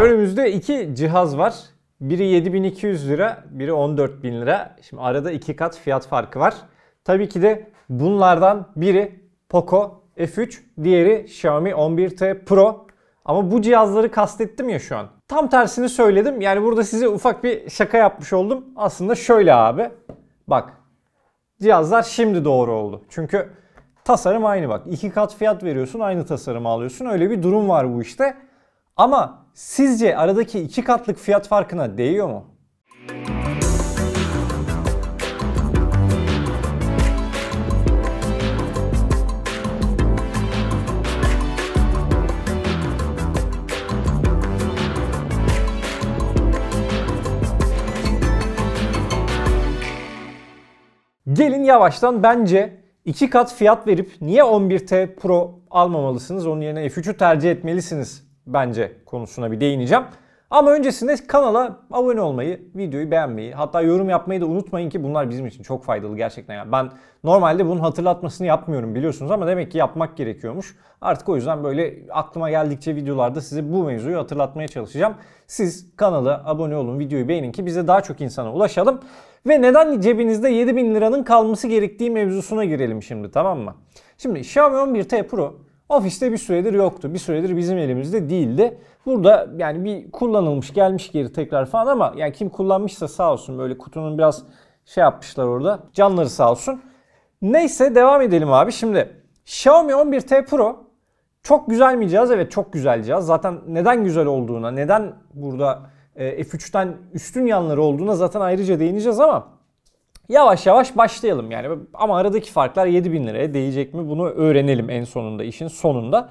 Önümüzde iki cihaz var. Biri 7200 lira, biri 14000 lira. Şimdi arada iki kat fiyat farkı var. Tabii ki de bunlardan biri Poco F3, diğeri Xiaomi 11T Pro. Ama bu cihazları kastettim ya şu an. Tam tersini söyledim. Yani burada size ufak bir şaka yapmış oldum. Aslında şöyle abi. Bak. Cihazlar şimdi doğru oldu. Çünkü tasarım aynı bak. iki kat fiyat veriyorsun, aynı tasarımı alıyorsun. Öyle bir durum var bu işte. Ama sizce aradaki iki katlık fiyat farkına değiyor mu? Gelin yavaştan bence iki kat fiyat verip niye 11T Pro almamalısınız? Onun yerine F3'ü tercih etmelisiniz bence konusuna bir değineceğim. Ama öncesinde kanala abone olmayı, videoyu beğenmeyi, hatta yorum yapmayı da unutmayın ki bunlar bizim için çok faydalı gerçekten. Yani ben normalde bunun hatırlatmasını yapmıyorum biliyorsunuz ama demek ki yapmak gerekiyormuş. Artık o yüzden böyle aklıma geldikçe videolarda size bu mevzuyu hatırlatmaya çalışacağım. Siz kanala abone olun, videoyu beğenin ki bize daha çok insana ulaşalım. Ve neden cebinizde 7000 liranın kalması gerektiği mevzusuna girelim şimdi tamam mı? Şimdi Xiaomi 11T Pro Ofiste bir süredir yoktu. Bir süredir bizim elimizde değildi. Burada yani bir kullanılmış gelmiş geri tekrar falan ama yani kim kullanmışsa sağ olsun böyle kutunun biraz şey yapmışlar orada. Canları sağ olsun. Neyse devam edelim abi. Şimdi Xiaomi 11T Pro çok güzel bir cihaz. Evet çok güzel cihaz. Zaten neden güzel olduğuna, neden burada e, F3'ten üstün yanları olduğuna zaten ayrıca değineceğiz ama yavaş yavaş başlayalım yani. Ama aradaki farklar 7000 liraya değecek mi bunu öğrenelim en sonunda işin sonunda.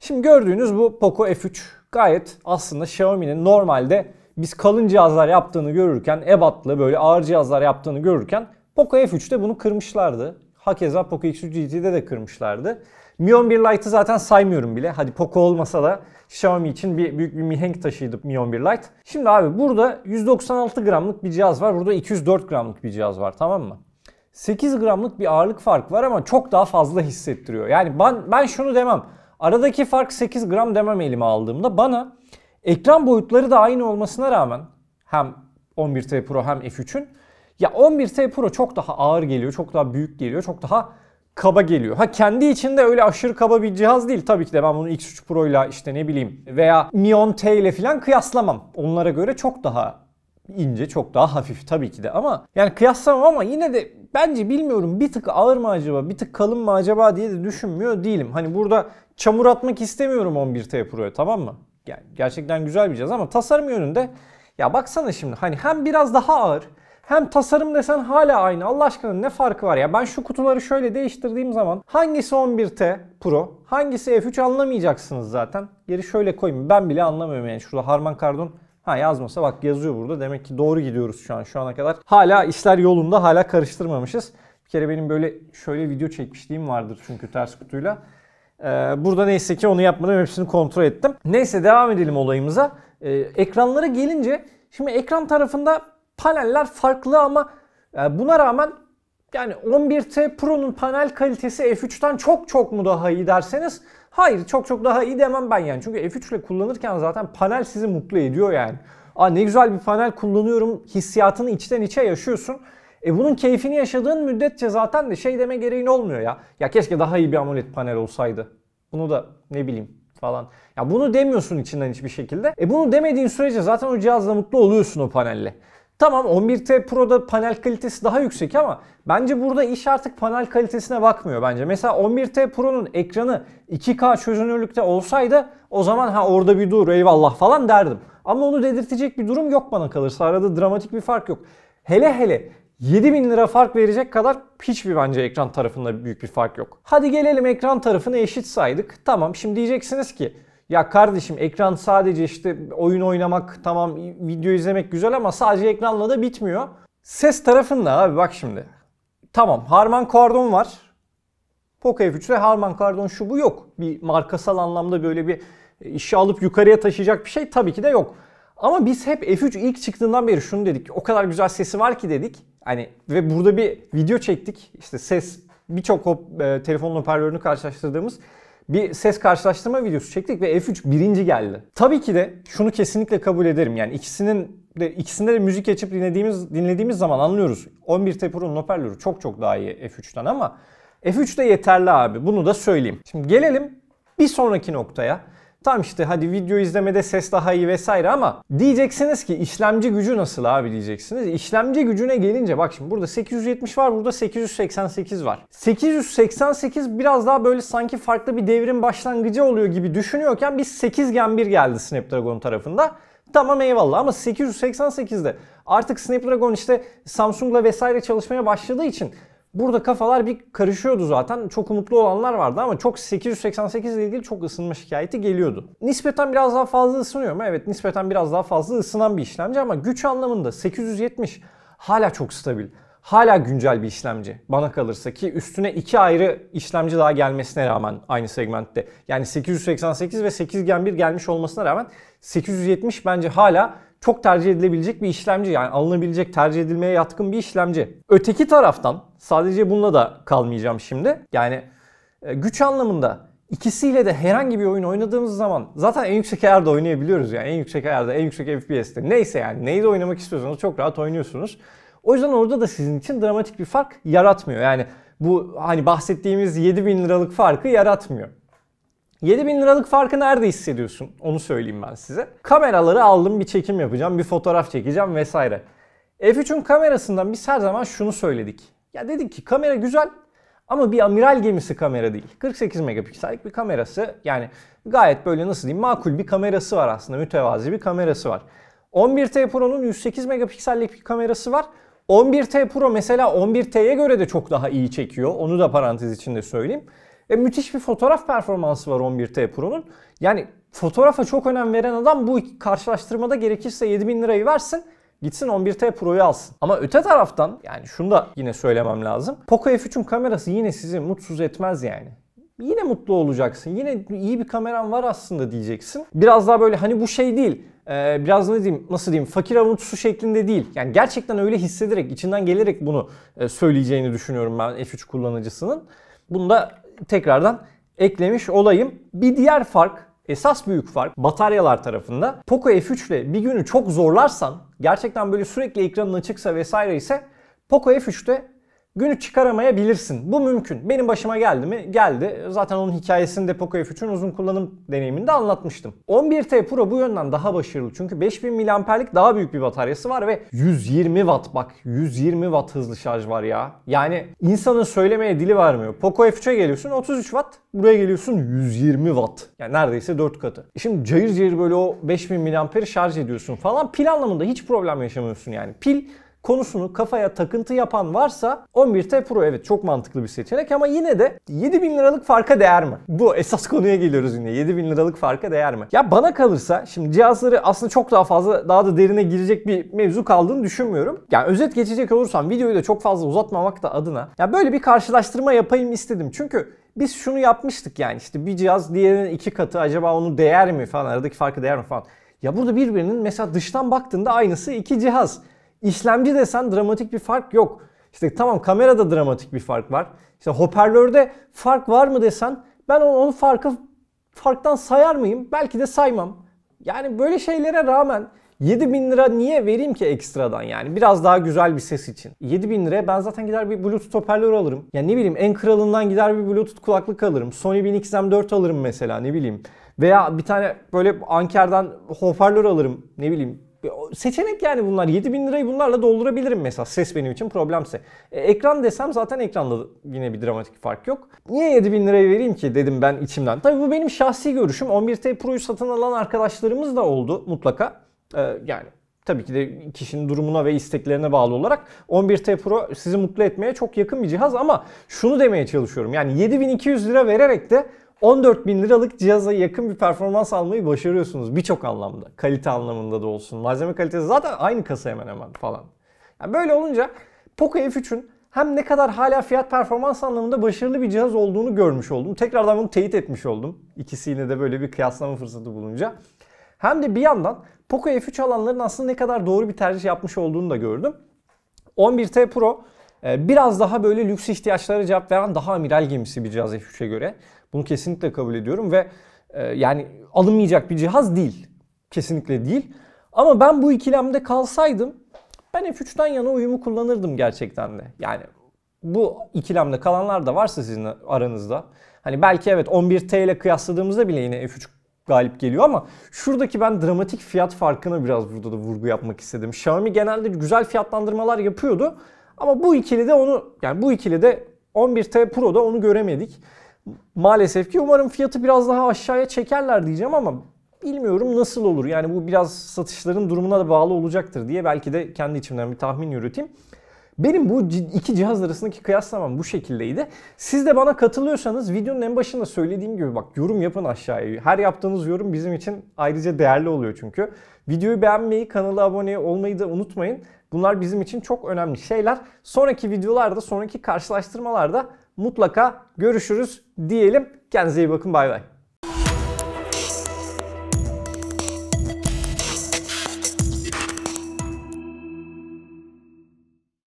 Şimdi gördüğünüz bu Poco F3 gayet aslında Xiaomi'nin normalde biz kalın cihazlar yaptığını görürken, ebatlı böyle ağır cihazlar yaptığını görürken Poco F3'te bunu kırmışlardı. Hakeza Poco X3 GT'de de kırmışlardı. Mi 11 Lite'ı zaten saymıyorum bile. Hadi Poco olmasa da Xiaomi için bir büyük bir mihenk taşıydı Mi 11 Lite. Şimdi abi burada 196 gramlık bir cihaz var. Burada 204 gramlık bir cihaz var tamam mı? 8 gramlık bir ağırlık fark var ama çok daha fazla hissettiriyor. Yani ben, ben şunu demem. Aradaki fark 8 gram demem elime aldığımda bana ekran boyutları da aynı olmasına rağmen hem 11T Pro hem F3'ün ya 11T Pro çok daha ağır geliyor, çok daha büyük geliyor, çok daha kaba geliyor. Ha kendi içinde öyle aşırı kaba bir cihaz değil. Tabii ki de ben bunu X3 Pro ile işte ne bileyim veya Mion T ile falan kıyaslamam. Onlara göre çok daha ince, çok daha hafif tabii ki de ama yani kıyaslamam ama yine de bence bilmiyorum bir tık ağır mı acaba, bir tık kalın mı acaba diye de düşünmüyor değilim. Hani burada çamur atmak istemiyorum 11T Pro'ya tamam mı? Yani gerçekten güzel bir cihaz ama tasarım yönünde ya baksana şimdi hani hem biraz daha ağır hem tasarım desen hala aynı. Allah aşkına ne farkı var ya? Ben şu kutuları şöyle değiştirdiğim zaman hangisi 11T Pro, hangisi F3 anlamayacaksınız zaten. Geri şöyle koyayım. Ben bile anlamıyorum yani. Şurada Harman Kardon Ha yazmasa bak yazıyor burada. Demek ki doğru gidiyoruz şu an şu ana kadar. Hala işler yolunda hala karıştırmamışız. Bir kere benim böyle şöyle video çekmişliğim vardır çünkü ters kutuyla. Ee, burada neyse ki onu yapmadım hepsini kontrol ettim. Neyse devam edelim olayımıza. Ee, ekranlara gelince şimdi ekran tarafında Paneller farklı ama e, buna rağmen yani 11T Pro'nun panel kalitesi F3'ten çok çok mu daha iyi derseniz hayır çok çok daha iyi demem ben yani. Çünkü F3 ile kullanırken zaten panel sizi mutlu ediyor yani. Aa ne güzel bir panel kullanıyorum hissiyatını içten içe yaşıyorsun. E bunun keyfini yaşadığın müddetçe zaten de şey deme gereğin olmuyor ya. Ya keşke daha iyi bir AMOLED panel olsaydı. Bunu da ne bileyim falan. Ya bunu demiyorsun içinden hiçbir şekilde. E bunu demediğin sürece zaten o cihazla mutlu oluyorsun o panelle. Tamam 11T Pro'da panel kalitesi daha yüksek ama bence burada iş artık panel kalitesine bakmıyor bence. Mesela 11T Pro'nun ekranı 2K çözünürlükte olsaydı o zaman ha orada bir dur eyvallah falan derdim. Ama onu dedirtecek bir durum yok bana kalırsa. Arada dramatik bir fark yok. Hele hele 7000 lira fark verecek kadar hiçbir bence ekran tarafında büyük bir fark yok. Hadi gelelim ekran tarafını eşit saydık. Tamam şimdi diyeceksiniz ki ya kardeşim ekran sadece işte oyun oynamak tamam video izlemek güzel ama sadece ekranla da bitmiyor. Ses tarafında abi bak şimdi. Tamam Harman Kardon var. Poco F3'te Harman Kardon şu bu yok. Bir markasal anlamda böyle bir işi alıp yukarıya taşıyacak bir şey tabii ki de yok. Ama biz hep F3 ilk çıktığından beri şunu dedik. O kadar güzel sesi var ki dedik. Hani ve burada bir video çektik. İşte ses birçok e, telefonun hoparlörünü karşılaştırdığımız bir ses karşılaştırma videosu çektik ve F3 birinci geldi. Tabii ki de şunu kesinlikle kabul ederim. Yani ikisinin de, ikisinde de müzik açıp dinlediğimiz dinlediğimiz zaman anlıyoruz. 11 Tepur'un hoparlörü çok çok daha iyi F3'ten ama F3 de yeterli abi. Bunu da söyleyeyim. Şimdi gelelim bir sonraki noktaya. Tam işte hadi video izlemede ses daha iyi vesaire ama diyeceksiniz ki işlemci gücü nasıl abi diyeceksiniz. İşlemci gücüne gelince bak şimdi burada 870 var burada 888 var. 888 biraz daha böyle sanki farklı bir devrim başlangıcı oluyor gibi düşünüyorken biz 8 Gen 1 geldi Snapdragon tarafında. Tamam eyvallah ama 888'de artık Snapdragon işte Samsung'la vesaire çalışmaya başladığı için Burada kafalar bir karışıyordu zaten. Çok umutlu olanlar vardı ama çok 888 ile ilgili çok ısınma şikayeti geliyordu. Nispeten biraz daha fazla ısınıyor mu? Evet nispeten biraz daha fazla ısınan bir işlemci ama güç anlamında 870 hala çok stabil. Hala güncel bir işlemci bana kalırsa ki üstüne iki ayrı işlemci daha gelmesine rağmen aynı segmentte. Yani 888 ve 8 Gen 1 gelmiş olmasına rağmen 870 bence hala çok tercih edilebilecek bir işlemci yani alınabilecek tercih edilmeye yatkın bir işlemci. Öteki taraftan sadece bununla da kalmayacağım şimdi. Yani e, güç anlamında ikisiyle de herhangi bir oyun oynadığımız zaman zaten en yüksek ayarda oynayabiliyoruz yani en yüksek ayarda en yüksek FPS'te neyse yani neyi de oynamak istiyorsanız çok rahat oynuyorsunuz. O yüzden orada da sizin için dramatik bir fark yaratmıyor. Yani bu hani bahsettiğimiz 7000 liralık farkı yaratmıyor. 7000 liralık farkı nerede hissediyorsun? Onu söyleyeyim ben size. Kameraları aldım, bir çekim yapacağım, bir fotoğraf çekeceğim vesaire. F3'ün kamerasından biz her zaman şunu söyledik. Ya dedik ki kamera güzel ama bir amiral gemisi kamera değil. 48 megapiksellik bir kamerası. Yani gayet böyle nasıl diyeyim makul bir kamerası var aslında. Mütevazi bir kamerası var. 11T Pro'nun 108 megapiksellik bir kamerası var. 11T Pro mesela 11T'ye göre de çok daha iyi çekiyor. Onu da parantez içinde söyleyeyim. E müthiş bir fotoğraf performansı var 11T Pro'nun. Yani fotoğrafa çok önem veren adam bu karşılaştırmada gerekirse 7000 lirayı versin. Gitsin 11T Pro'yu alsın. Ama öte taraftan yani şunu da yine söylemem lazım. Poco F3'ün kamerası yine sizi mutsuz etmez yani yine mutlu olacaksın. Yine iyi bir kameran var aslında diyeceksin. Biraz daha böyle hani bu şey değil. E, biraz ne diyeyim nasıl diyeyim fakir avuntusu şeklinde değil. Yani gerçekten öyle hissederek içinden gelerek bunu e, söyleyeceğini düşünüyorum ben F3 kullanıcısının. Bunu da tekrardan eklemiş olayım. Bir diğer fark Esas büyük fark bataryalar tarafında. Poco F3 ile bir günü çok zorlarsan, gerçekten böyle sürekli ekranın açıksa vesaire ise Poco F3'te günü çıkaramayabilirsin. Bu mümkün. Benim başıma geldi mi? Geldi. Zaten onun hikayesini de Poco F3'ün uzun kullanım deneyiminde anlatmıştım. 11T Pro bu yönden daha başarılı. Çünkü 5000 mAh'lik daha büyük bir bataryası var ve 120 watt bak 120 watt hızlı şarj var ya. Yani insanın söylemeye dili varmıyor. Poco F3'e geliyorsun 33 watt. Buraya geliyorsun 120 watt. Yani neredeyse 4 katı. E şimdi cayır cayır böyle o 5000 mAh'i şarj ediyorsun falan. Pil anlamında hiç problem yaşamıyorsun yani. Pil konusunu kafaya takıntı yapan varsa 11T Pro evet çok mantıklı bir seçenek ama yine de 7000 liralık farka değer mi? Bu esas konuya geliyoruz yine. 7000 liralık farka değer mi? Ya bana kalırsa şimdi cihazları aslında çok daha fazla daha da derine girecek bir mevzu kaldığını düşünmüyorum. Yani özet geçecek olursam videoyu da çok fazla uzatmamak da adına ya böyle bir karşılaştırma yapayım istedim. Çünkü biz şunu yapmıştık yani işte bir cihaz diğerinin iki katı acaba onu değer mi falan aradaki farkı değer mi falan. Ya burada birbirinin mesela dıştan baktığında aynısı iki cihaz. İşlemci desen dramatik bir fark yok. İşte tamam kamerada dramatik bir fark var. İşte hoparlörde fark var mı desen ben onu, onu farkı farktan sayar mıyım? Belki de saymam. Yani böyle şeylere rağmen 7000 lira niye vereyim ki ekstradan yani? Biraz daha güzel bir ses için. 7000 liraya ben zaten gider bir Bluetooth hoparlör alırım. Ya yani ne bileyim en kralından gider bir Bluetooth kulaklık alırım. Sony 1000XM4 alırım mesela ne bileyim. Veya bir tane böyle ankerden hoparlör alırım ne bileyim seçenek yani bunlar. 7000 lirayı bunlarla doldurabilirim mesela ses benim için problemse. E, ekran desem zaten ekranda yine bir dramatik fark yok. Niye 7000 lirayı vereyim ki dedim ben içimden. Tabii bu benim şahsi görüşüm. 11T Pro'yu satın alan arkadaşlarımız da oldu mutlaka. E, yani tabii ki de kişinin durumuna ve isteklerine bağlı olarak 11T Pro sizi mutlu etmeye çok yakın bir cihaz ama şunu demeye çalışıyorum. Yani 7200 lira vererek de 14 bin liralık cihaza yakın bir performans almayı başarıyorsunuz birçok anlamda. Kalite anlamında da olsun. Malzeme kalitesi zaten aynı kasa hemen hemen falan. Yani böyle olunca Poco F3'ün hem ne kadar hala fiyat performans anlamında başarılı bir cihaz olduğunu görmüş oldum. Tekrardan bunu teyit etmiş oldum. İkisiyle de böyle bir kıyaslama fırsatı bulunca. Hem de bir yandan Poco F3 alanların aslında ne kadar doğru bir tercih yapmış olduğunu da gördüm. 11T Pro e, biraz daha böyle lüks ihtiyaçlara cevap veren daha amiral gemisi bir cihaz F3'e göre. Bunu kesinlikle kabul ediyorum ve e, yani alınmayacak bir cihaz değil. Kesinlikle değil. Ama ben bu ikilemde kalsaydım ben F3'ten yana uyumu kullanırdım gerçekten de. Yani bu ikilemde kalanlar da varsa sizin aranızda. Hani belki evet 11T ile kıyasladığımızda bile yine F3 galip geliyor ama şuradaki ben dramatik fiyat farkına biraz burada da vurgu yapmak istedim. Xiaomi genelde güzel fiyatlandırmalar yapıyordu ama bu ikili de onu yani bu ikili de 11T Pro'da onu göremedik maalesef ki umarım fiyatı biraz daha aşağıya çekerler diyeceğim ama bilmiyorum nasıl olur. Yani bu biraz satışların durumuna da bağlı olacaktır diye belki de kendi içimden bir tahmin yürüteyim. Benim bu iki cihaz arasındaki kıyaslamam bu şekildeydi. Siz de bana katılıyorsanız videonun en başında söylediğim gibi bak yorum yapın aşağıya. Her yaptığınız yorum bizim için ayrıca değerli oluyor çünkü. Videoyu beğenmeyi, kanala abone olmayı da unutmayın. Bunlar bizim için çok önemli şeyler. Sonraki videolarda, sonraki karşılaştırmalarda mutlaka görüşürüz diyelim. Kendinize iyi bakın bay bay.